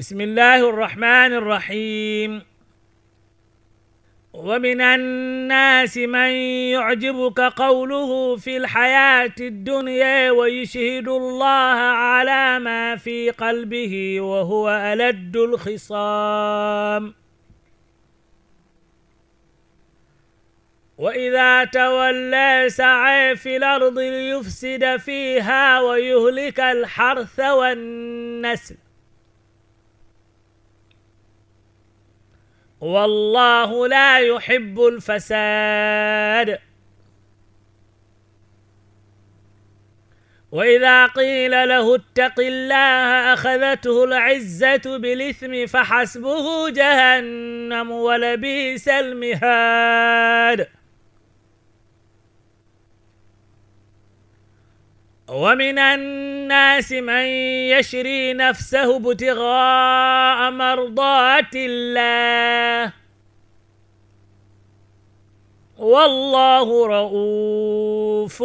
بسم الله الرحمن الرحيم ومن الناس من يعجبك قوله في الحياة الدنيا ويشهد الله على ما في قلبه وهو ألد الخصام وإذا تولى سعى في الأرض ليفسد فيها ويهلك الحرث والنسل والله لا يحب الفساد وإذا قيل له اتق الله أخذته العزة بالإثم فحسبه جهنم ولبئس المهاد ومن الناس من يشري نفسه ابتغاء مرضات الله والله رؤوف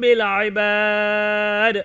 بالعباد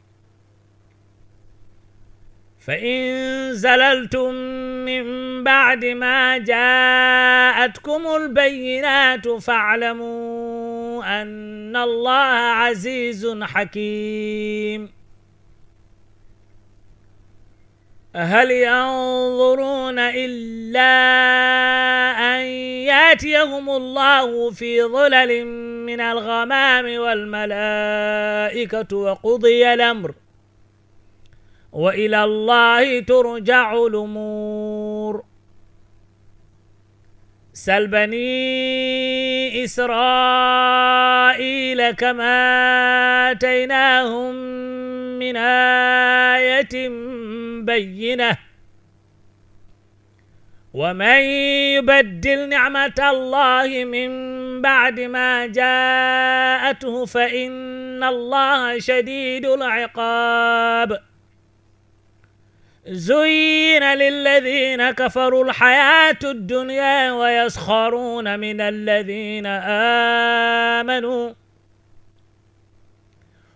فإن زللتم من بعد ما جاءتكم البينات فاعلموا أن الله عزيز حكيم هل ينظرون إلا أن ياتيهم الله في ظلل من الغمام والملائكة وقضي الأمر وإلى الله ترجع الأمور سل بني إسرائيل كما آتيناهم من آية بينة ومن يبدل نعمة الله من بعد ما جاءته فإن الله شديد العقاب زين للذين كفروا الحياة الدنيا ويسخرون من الذين آمنوا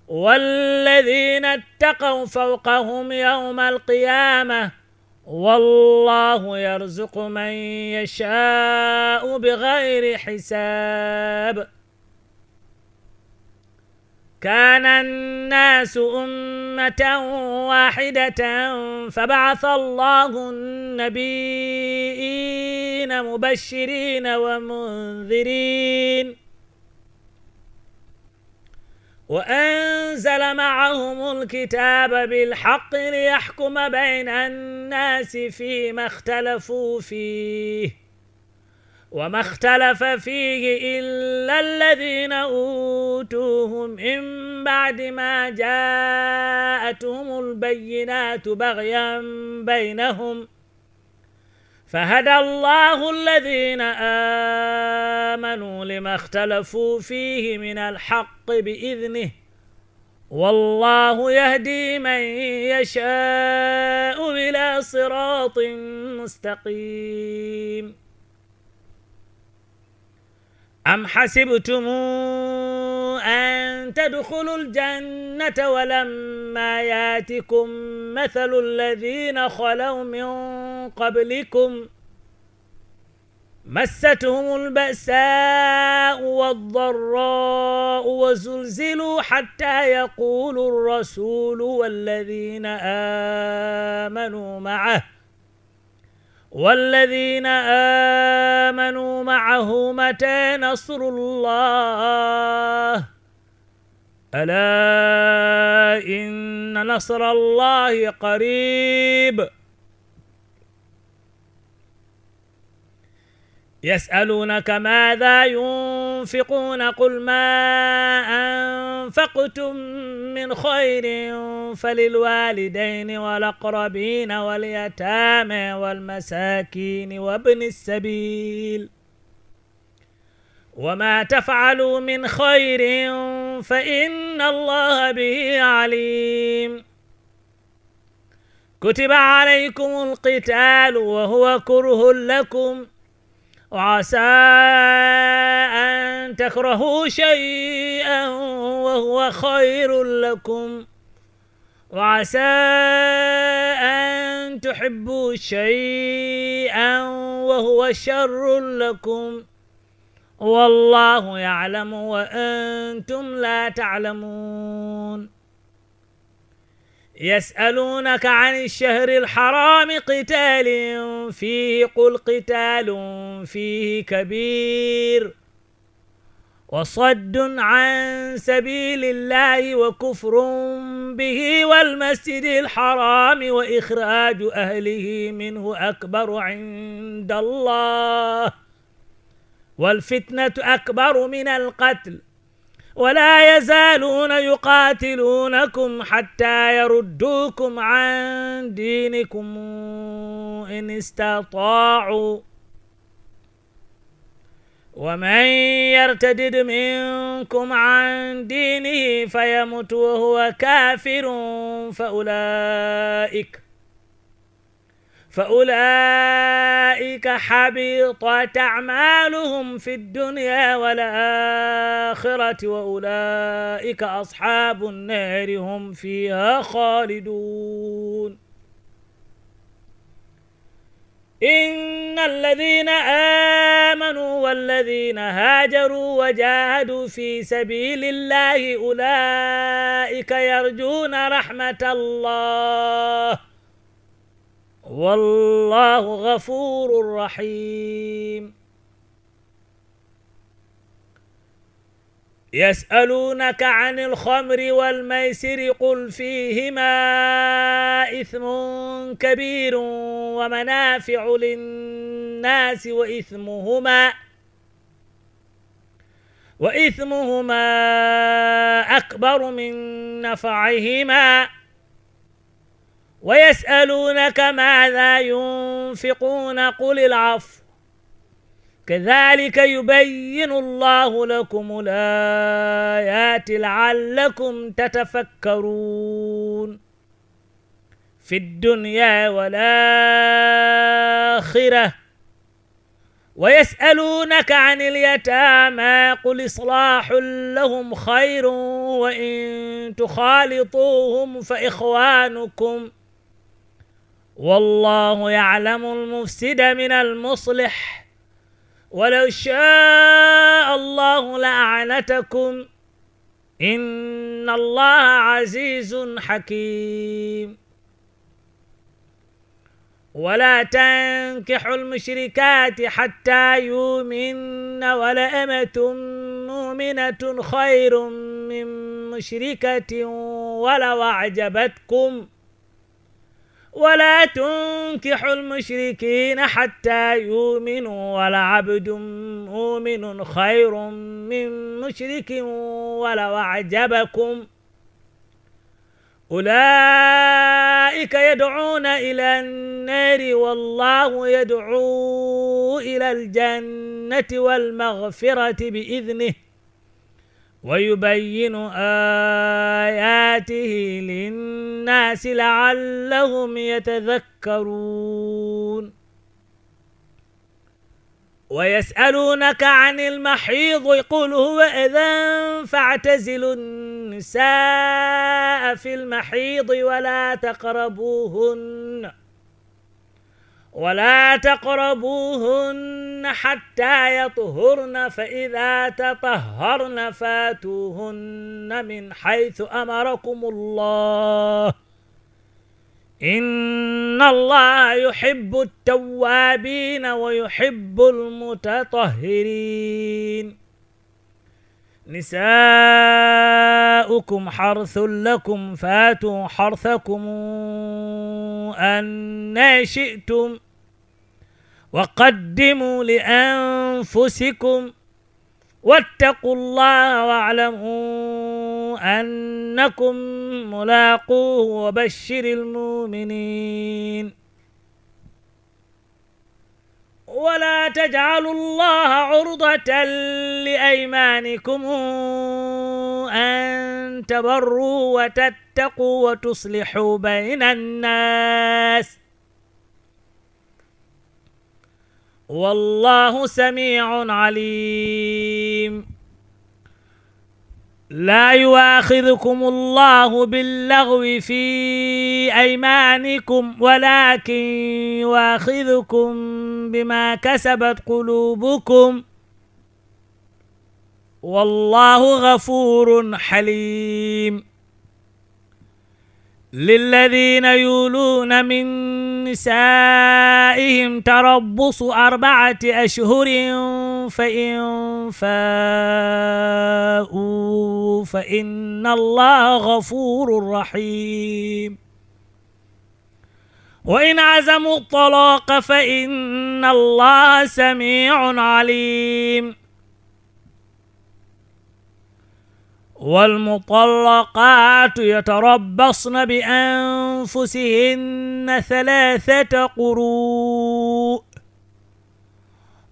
والذين اتقوا فوقهم يوم القيامة والله يرزق من يشاء بغير حساب كان الناس أمة واحدة فبعث الله النبيين مبشرين ومنذرين وأنزل معهم الكتاب بالحق ليحكم بين الناس فيما اختلفوا فيه وما اختلف فيه إلا الذين أوتوه من بعد ما جاءتهم البينات بغيا بينهم فهدى الله الذين آمنوا لما اختلفوا فيه من الحق بإذنه والله يهدي من يشاء إلى صراط مستقيم أم حسبتم أن تدخلوا الجنة ولما ياتكم مثل الذين خلوا من قبلكم مستهم البأساء والضراء وزلزلوا حتى يقول الرسول والذين آمنوا معه والذين آمنوا معه متى نصر الله ألا إن نصر الله قريب يسألونك ماذا ينفق تنفقون قل ما أنفقتم من خير فللوالدين والأقربين واليتامى والمساكين وابن السبيل وما تفعلوا من خير فإن الله به عليم كتب عليكم القتال وهو كره لكم وعسى أن أن تكرهوا شيئا وهو خير لكم وعسى أن تحبوا شيئا وهو شر لكم والله يعلم وأنتم لا تعلمون يسألونك عن الشهر الحرام قتال فيه قل قتال فيه كبير وصد عن سبيل الله وكفر به والمسجد الحرام وإخراج أهله منه أكبر عند الله والفتنة أكبر من القتل ولا يزالون يقاتلونكم حتى يردوكم عن دينكم إن استطاعوا ومن يرتدد منكم عن دينه فيمت وهو كافر فأولئك فأولئك حبطت أعمالهم في الدنيا والآخرة وأولئك أصحاب النار هم فيها خالدون إن الذين آمنوا والذين هاجروا وجاهدوا في سبيل الله أولئك يرجون رحمة الله والله غفور رحيم يسألونك عن الخمر والميسر قل فيهما إثم كبير ومنافع للناس وإثمهما وإثمهما أكبر من نفعهما ويسألونك ماذا ينفقون قل العفو كذلك يبين الله لكم الآيات لعلكم تتفكرون في الدنيا والآخرة ويسألونك عن اليتامى قل إصلاح لهم خير وإن تخالطوهم فإخوانكم والله يعلم المفسد من المصلح ولو شاء الله لأعنتكم إن الله عزيز حكيم ولا تنكحوا المشركات حتى يؤمن ولأمة مؤمنة خير من مشركة ولو أعجبتكم ۖ ولا تنكحوا المشركين حتى يؤمنوا ولعبد مؤمن خير من مشرك ولو أعجبكم أولئك يدعون إلى النار والله يدعو إلى الجنة والمغفرة بإذنه ويبين آياته للناس لعلهم يتذكرون ويسألونك عن المحيض قل هو إذا فاعتزلوا النساء في المحيض ولا تقربوهن ولا تقربوهن حتى يطهرن فإذا تطهرن فاتوهن من حيث أمركم الله إن الله يحب التوابين ويحب المتطهرين نساؤكم حرث لكم فاتوا حرثكم أن شئتم وقدموا لأنفسكم واتقوا الله واعلموا أنكم ملاقوه وبشر المؤمنين ولا تجعلوا الله عرضة لأيمانكم أن تبروا وتتقوا وتصلحوا بين الناس ۖ والله سميع عليم لا يواخذكم الله باللغو في أيمانكم ولكن يواخذكم بما كسبت قلوبكم والله غفور حليم للذين يولون من نسائهم تربص أربعة أشهر فإن فاءوا فإن الله غفور رحيم وإن عزموا الطلاق فإن الله سميع عليم والمطلقات يتربصن بأنفسهن ثلاثة قروء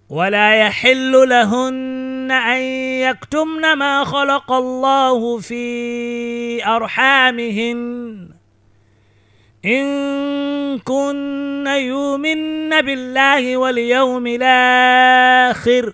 ولا يحل لهن أن يكتمن ما خلق الله في أرحامهن إن كن يؤمن بالله واليوم الآخر ۖ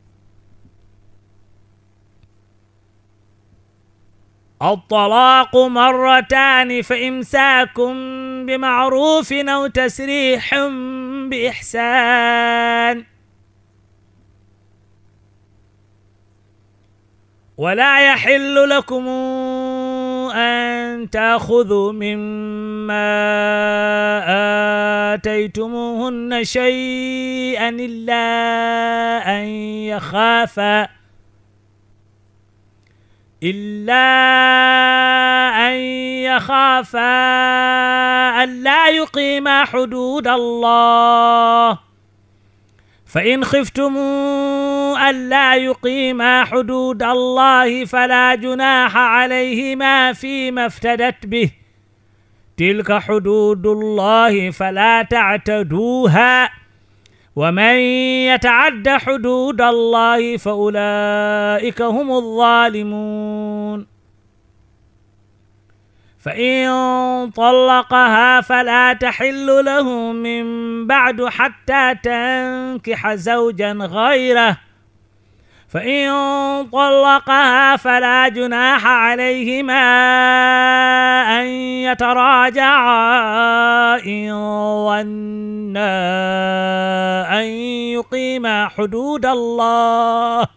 الطلاق مرتان فإمساك بمعروف أو تسريح بإحسان ولا يحل لكم أن تأخذوا مما آتيتموهن شيئا إلا أن يخافا إلا أن يخافا أن لا يقيما حدود الله فإن خفتم أن لا يقيما حدود الله فلا جناح عليهما فيما افتدت به تلك حدود الله فلا تعتدوها ومن يتعد حدود الله فأولئك هم الظالمون فإن طلقها فلا تحل له من بعد حتى تنكح زوجا غيره فإن طلقها فلا جناح عليهما أن يتراجعا إن ظنا أن يقيما حدود الله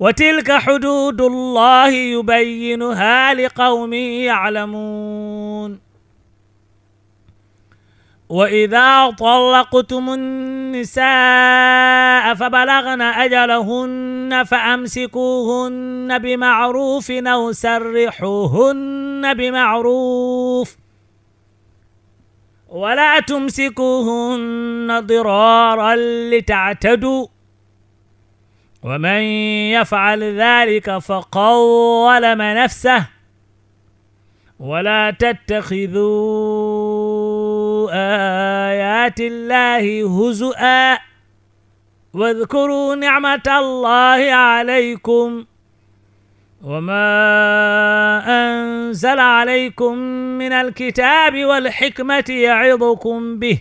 وتلك حدود الله يبينها لقوم يعلمون وإذا طلقتم النساء فبلغن أجلهن فأمسكوهن بمعروف أو سرحوهن بمعروف ولا تمسكوهن ضرارا لتعتدوا ومن يفعل ذلك فقول نفسه ولا تتخذوا آيات الله هزؤا واذكروا نعمة الله عليكم وما أنزل عليكم من الكتاب والحكمة يعظكم به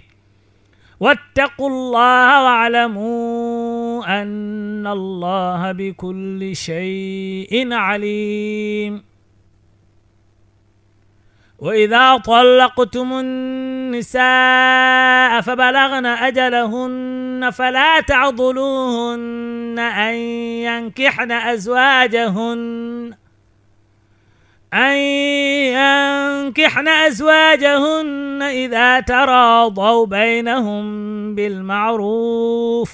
واتقوا الله واعلموا أن الله بكل شيء عليم وإذا طلقتم النساء فبلغن أجلهن فلا تعضلوهن أن ينكحن أزواجهن أن ينكحن أزواجهن إذا تراضوا بينهم بالمعروف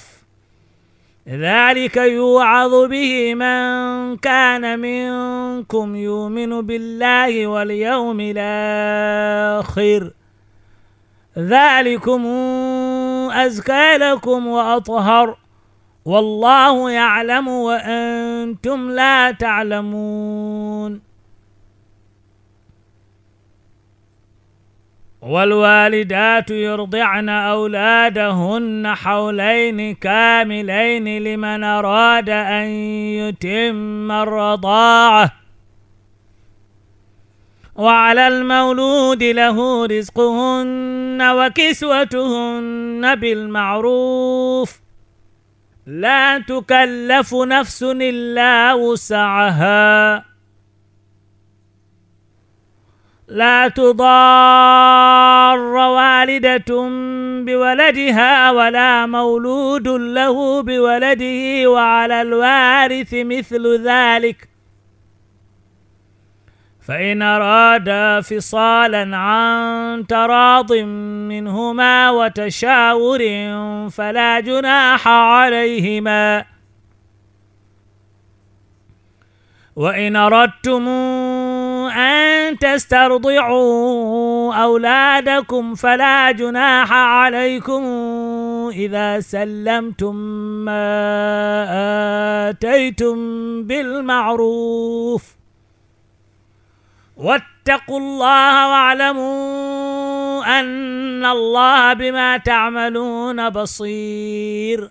ذلك يوعظ به من كان منكم يؤمن بالله واليوم الآخر ذلكم أزكى لكم وأطهر والله يعلم وأنتم لا تعلمون والوالدات يرضعن أولادهن حولين كاملين لمن أراد أن يتم الرضاعة وعلى المولود له رزقهن وكسوتهن بالمعروف لا تكلف نفس إلا وسعها لا تضار والدة بولدها ولا مولود له بولده وعلى الوارث مثل ذلك فإن أرادا فصالا عن تراض منهما وتشاور فلا جناح عليهما وإن أردتم أن تسترضعوا أولادكم فلا جناح عليكم إذا سلمتم ما آتيتم بالمعروف واتقوا الله واعلموا أن الله بما تعملون بصير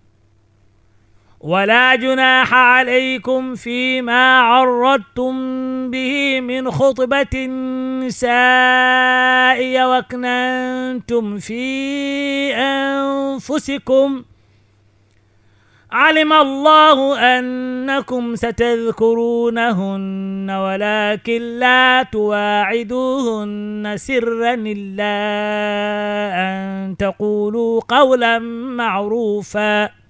ولا جناح عليكم فيما عرضتم به من خطبة النساء وكننتم في أنفسكم علم الله أنكم ستذكرونهن ولكن لا تواعدوهن سرا إلا أن تقولوا قولا معروفا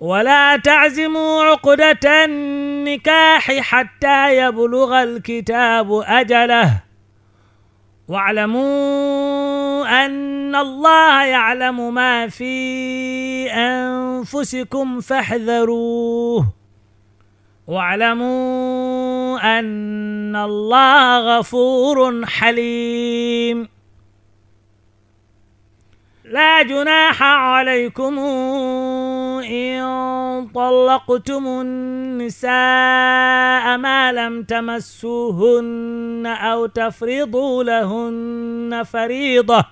ولا تعزموا عقدة النكاح حتى يبلغ الكتاب أجله واعلموا أن الله يعلم ما في أنفسكم فاحذروه واعلموا أن الله غفور حليم لا جناح عليكم إن طلقتم النساء ما لم تمسوهن أو تفرضوا لهن فريضة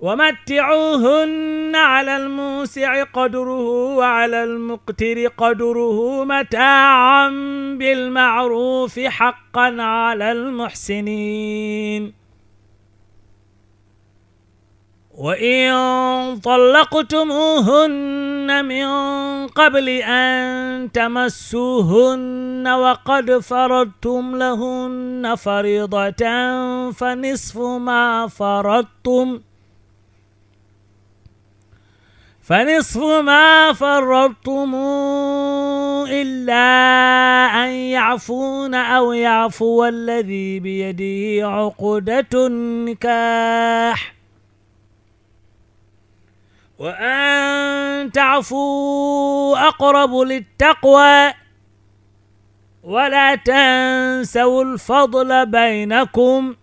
ومتعوهن على الموسع قدره وعلى المقتر قدره متاعا بالمعروف حقا على المحسنين وإن طلقتموهن من قبل أن تمسوهن وقد فرضتم لهن فريضة فنصف ما فرضتم فنصف ما فرضتم إلا أن يعفون أو يعفو الذي بيده عقدة النكاح وأن تعفوا أقرب للتقوى ولا تنسوا الفضل بينكم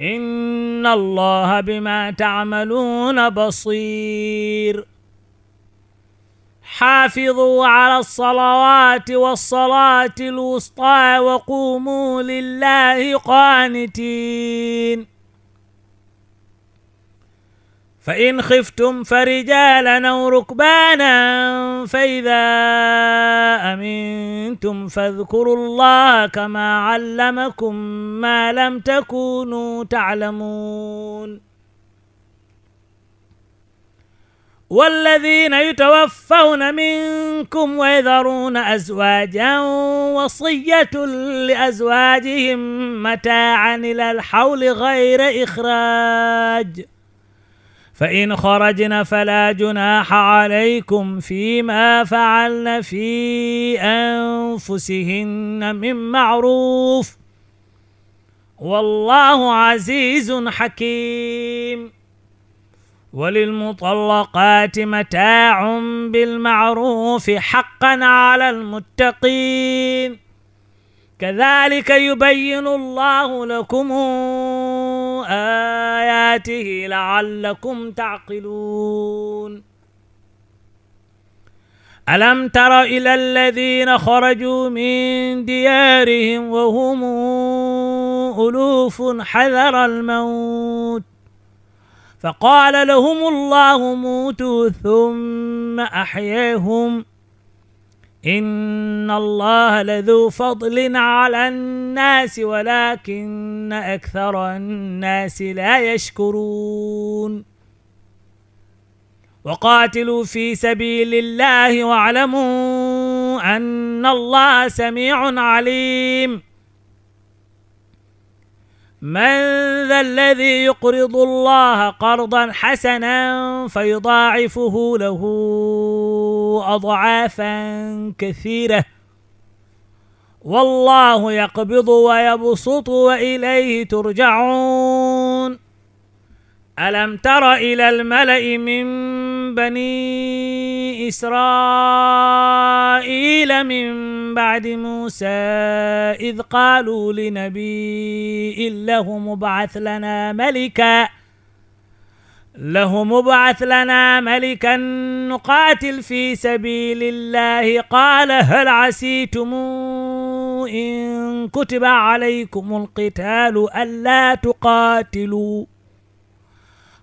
إن الله بما تعملون بصير حافظوا على الصلوات والصلاة الوسطى وقوموا لله قانتين فإن خفتم فرجالا أو ركبانا فإذا أمنتم فاذكروا الله كما علمكم ما لم تكونوا تعلمون والذين يتوفون منكم ويذرون أزواجا وصية لأزواجهم متاعا إلى الحول غير إخراج ۖ فإن خرجنا فلا جناح عليكم فيما فعلن في أنفسهن من معروف والله عزيز حكيم وللمطلقات متاع بالمعروف حقا على المتقين كذلك يبين الله لكم آياته لعلكم تعقلون ألم تر إلى الذين خرجوا من ديارهم وهم ألوف حذر الموت فقال لهم الله موتوا ثم أحياهم إن الله لذو فضل على الناس ولكن أكثر الناس لا يشكرون وقاتلوا في سبيل الله واعلموا أن الله سميع عليم من ذا الذي يقرض الله قرضا حسنا فيضاعفه له أضعافا كثيرة والله يقبض ويبسط وإليه ترجعون ألم تر إلى الملأ من بني إسرائيل من بعد موسى إذ قالوا لنبي له مبعث لنا ملكا له مبعث لنا ملكا نقاتل في سبيل الله قال هل عسيتم إن كتب عليكم القتال ألا تقاتلوا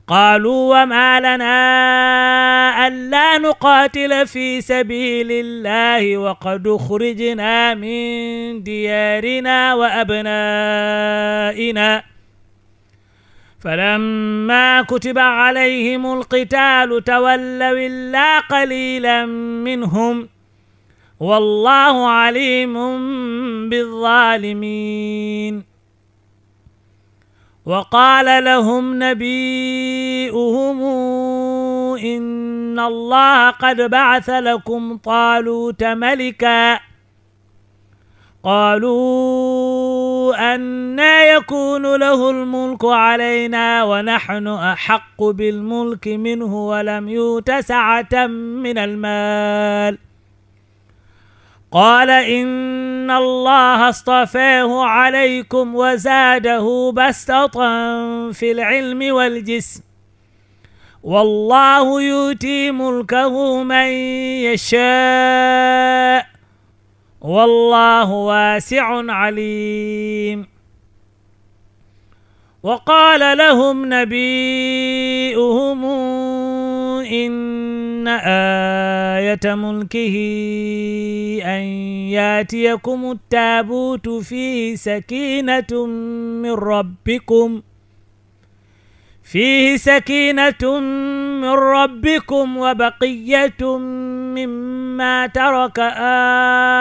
قالوا وما لنا ألا نقاتل في سبيل الله وقد أخرجنا من ديارنا وأبنائنا فلما كتب عليهم القتال تولوا إلا قليلا منهم والله عليم بالظالمين وقال لهم نبيئهم إن الله قد بعث لكم طالوت ملكا قالوا أنا يكون له الملك علينا ونحن أحق بالملك منه ولم يوت سعة من المال قال إن الله اصطفاه عليكم وزاده بسطة في العلم والجسم والله يؤتي ملكه من يشاء والله واسع عليم وقال لهم نبيئهم إن آية ملكه أن ياتيكم التابوت فيه سكينة من ربكم فيه سكينة من ربكم وبقية مما ترك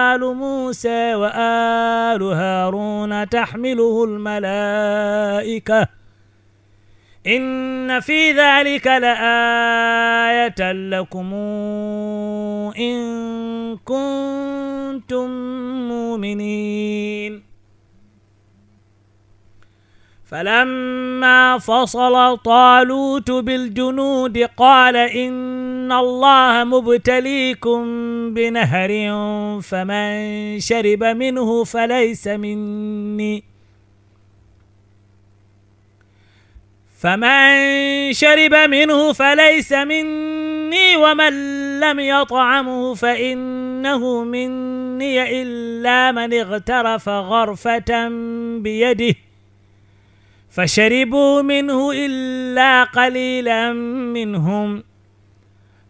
آل موسى وآل هارون تحمله الملائكة إن في ذلك لآية لكم إن كنتم مؤمنين فلما فصل طالوت بالجنود قال إن الله مبتليكم بنهر فمن شرب منه فليس مني فمن شرب منه فليس مني ومن لم يطعمه فإنه مني إلا من اغترف غرفة بيده فشربوا منه إلا قليلا منهم ۖ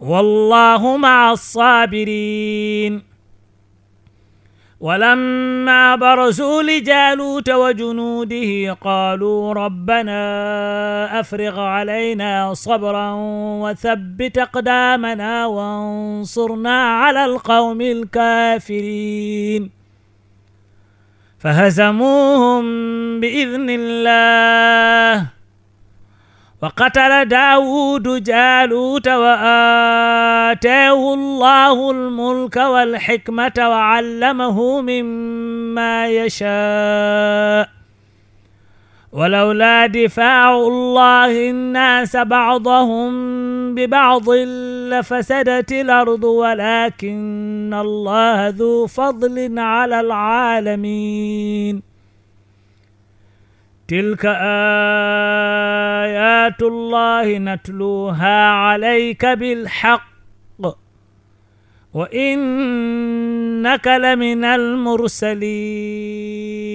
والله مع الصابرين ولما برزوا لجالوت وجنوده قالوا ربنا أفرغ علينا صبرا وثبت أقدامنا وانصرنا على القوم الكافرين فهزموهم بإذن الله وقتل داود جالوت وآتاه الله الملك والحكمة وعلمه مما يشاء ولولا دفاع الله الناس بعضهم ببعض لفسدت الأرض ولكن الله ذو فضل على العالمين تلك آيات الله نتلوها عليك بالحق وإنك لمن المرسلين